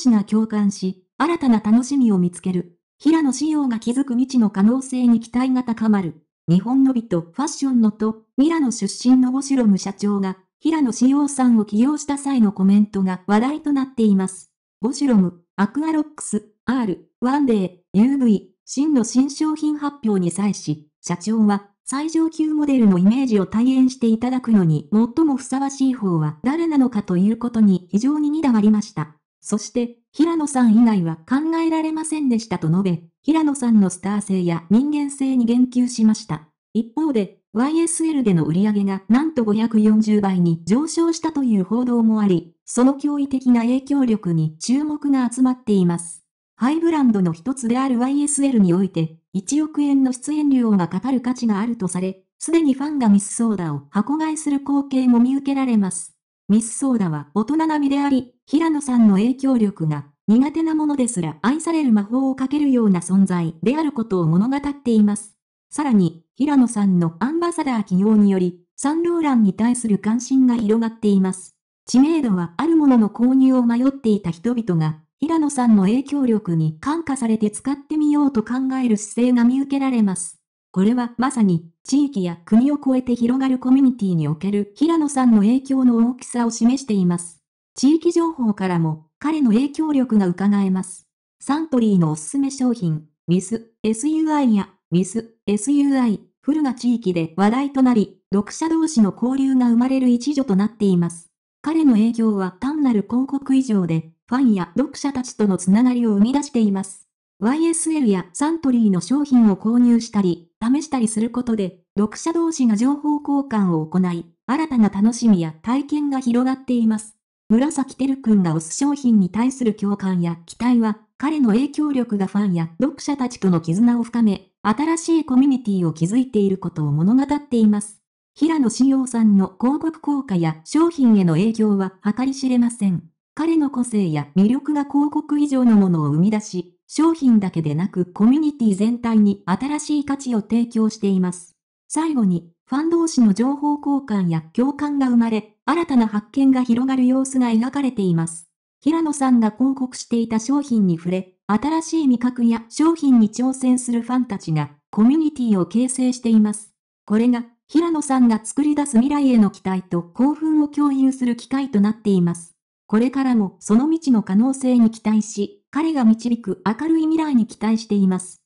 士が共感し、新たな楽しみを見つける。平野紫耀が築く未知の可能性に期待が高まる。日本の美とファッションのと、ミラノ出身のウォシュロム社長が、平野紫耀さんを起用した際のコメントが話題となっています。ウォシュロム、アクアロックス、R、ワンデー、UV、真の新商品発表に際し、社長は、最上級モデルのイメージを体現していただくのに最もふさわしい方は誰なのかということに非常ににだわりました。そして、平野さん以外は考えられませんでしたと述べ、平野さんのスター性や人間性に言及しました。一方で、YSL での売り上げがなんと540倍に上昇したという報道もあり、その驚異的な影響力に注目が集まっています。ハイブランドの一つである YSL において、1億円の出演料がかかる価値があるとされ、すでにファンがミスソーダを箱買いする光景も見受けられます。ミスソーダは大人並みであり、平野さんの影響力が苦手なものですら愛される魔法をかけるような存在であることを物語っています。さらに、平野さんのアンバサダー起用により、サンローランに対する関心が広がっています。知名度はあるものの購入を迷っていた人々が、平野さんの影響力に感化されて使ってみようと考える姿勢が見受けられます。これはまさに地域や国を超えて広がるコミュニティにおける平野さんの影響の大きさを示しています。地域情報からも彼の影響力が伺えます。サントリーのおすすめ商品、ミス SUI やミス SUI フルが地域で話題となり、読者同士の交流が生まれる一助となっています。彼の影響は単なる広告以上で、ファンや読者たちとのつながりを生み出しています。YSL やサントリーの商品を購入したり、試したりすることで、読者同士が情報交換を行い、新たな楽しみや体験が広がっています。紫てるくんが推す商品に対する共感や期待は、彼の影響力がファンや読者たちとの絆を深め、新しいコミュニティを築いていることを物語っています。平野志陽さんの広告効果や商品への影響は計り知れません。彼の個性や魅力が広告以上のものを生み出し、商品だけでなくコミュニティ全体に新しい価値を提供しています。最後に、ファン同士の情報交換や共感が生まれ、新たな発見が広がる様子が描かれています。平野さんが広告していた商品に触れ、新しい味覚や商品に挑戦するファンたちが、コミュニティを形成しています。これが、平野さんが作り出す未来への期待と興奮を共有する機会となっています。これからもその未知の可能性に期待し、彼が導く明るい未来に期待しています。